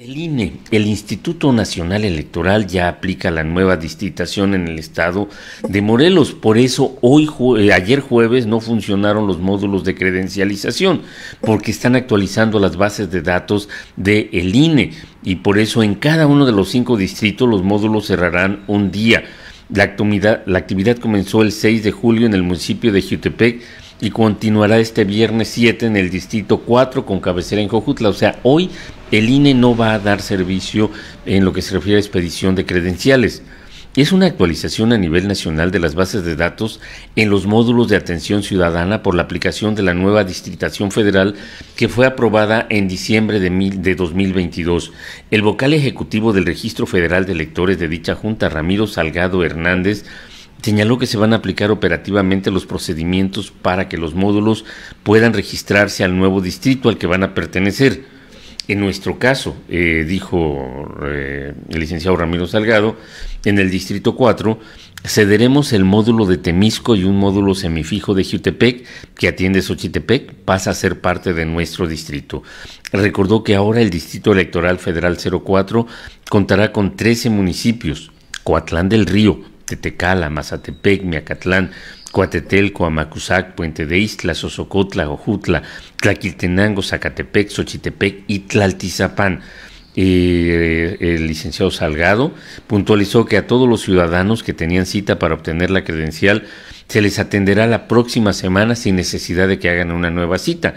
El INE, el Instituto Nacional Electoral, ya aplica la nueva distitación en el estado de Morelos. Por eso hoy, eh, ayer jueves no funcionaron los módulos de credencialización, porque están actualizando las bases de datos del el INE. Y por eso en cada uno de los cinco distritos los módulos cerrarán un día. La actividad, la actividad comenzó el 6 de julio en el municipio de Jutepec y continuará este viernes 7 en el distrito 4 con cabecera en Cojutla. O sea, hoy el INE no va a dar servicio en lo que se refiere a expedición de credenciales. Es una actualización a nivel nacional de las bases de datos en los módulos de atención ciudadana por la aplicación de la nueva distritación federal que fue aprobada en diciembre de, de 2022. El vocal ejecutivo del Registro Federal de Electores de dicha Junta, Ramiro Salgado Hernández, Señaló que se van a aplicar operativamente los procedimientos para que los módulos puedan registrarse al nuevo distrito al que van a pertenecer. En nuestro caso, eh, dijo eh, el licenciado Ramiro Salgado, en el distrito 4 cederemos el módulo de Temisco y un módulo semifijo de Jutepec que atiende Xochitepec pasa a ser parte de nuestro distrito. Recordó que ahora el Distrito Electoral Federal 04 contará con 13 municipios, Coatlán del Río, Tetecala, Mazatepec, Miacatlán, Coatetelco, Amacuzac, Puente de Isla, Sosocotla, Ojutla, Tlaquiltenango, Zacatepec, Xochitepec y Tlaltizapán. Eh, el licenciado Salgado puntualizó que a todos los ciudadanos que tenían cita para obtener la credencial se les atenderá la próxima semana sin necesidad de que hagan una nueva cita.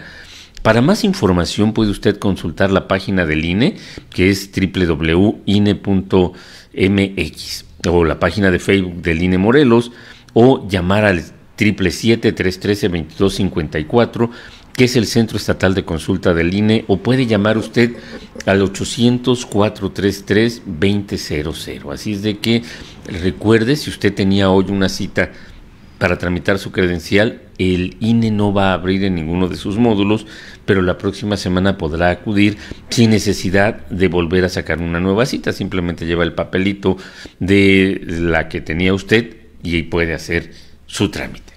Para más información puede usted consultar la página del INE que es www.ine.mx o la página de Facebook del INE Morelos o llamar al 777-313-2254, que es el Centro Estatal de Consulta del INE, o puede llamar usted al 800-433-2000. Así es de que recuerde, si usted tenía hoy una cita para tramitar su credencial. El INE no va a abrir en ninguno de sus módulos, pero la próxima semana podrá acudir sin necesidad de volver a sacar una nueva cita. Simplemente lleva el papelito de la que tenía usted y puede hacer su trámite.